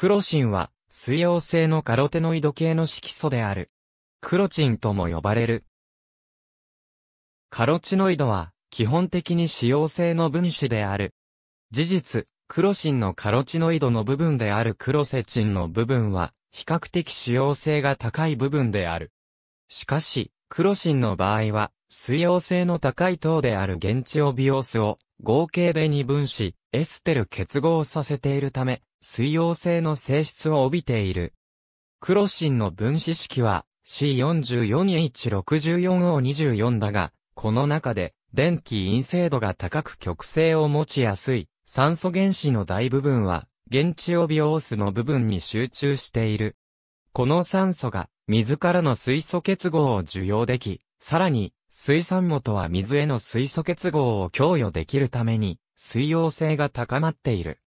クロシンは、水溶性のカロテノイド系の色素である。クロチンとも呼ばれる。カロチノイドは、基本的に使用性の分子である。事実、クロシンのカロチノイドの部分であるクロセチンの部分は、比較的使用性が高い部分である。しかし、クロシンの場合は、水溶性の高い糖である現地オビオスを合計で二分子、エステル結合させているため、水溶性の性質を帯びている。クロシンの分子式は C44H64O24 だが、この中で電気陰性度が高く極性を持ちやすい酸素原子の大部分は原地オビオースの部分に集中している。この酸素が水からの水素結合を受容でき、さらに水酸元は水への水素結合を供与できるために水溶性が高まっている。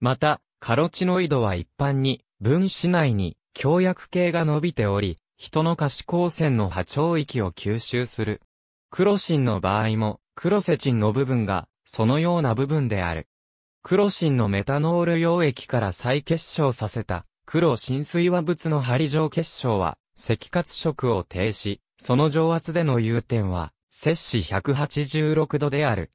また、カロチノイドは一般に、分子内に強薬系が伸びており、人の可視光線の波長域を吸収する。クロシンの場合も、クロセチンの部分が、そのような部分である。クロシンのメタノール溶液から再結晶させた、黒浸水和物の針状結晶は、赤活色を停止、その上圧での融点は、摂氏186度である。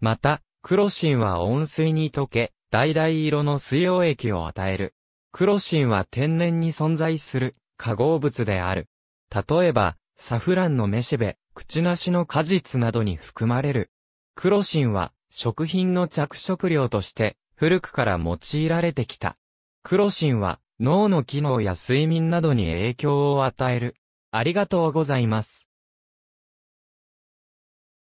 また、クロシンは温水に溶け、橙色の水溶液を与える。クロシンは天然に存在する化合物である。例えば、サフランのメシベ、口なしの果実などに含まれる。クロシンは食品の着色料として古くから用いられてきた。クロシンは脳の機能や睡眠などに影響を与える。ありがとうございます。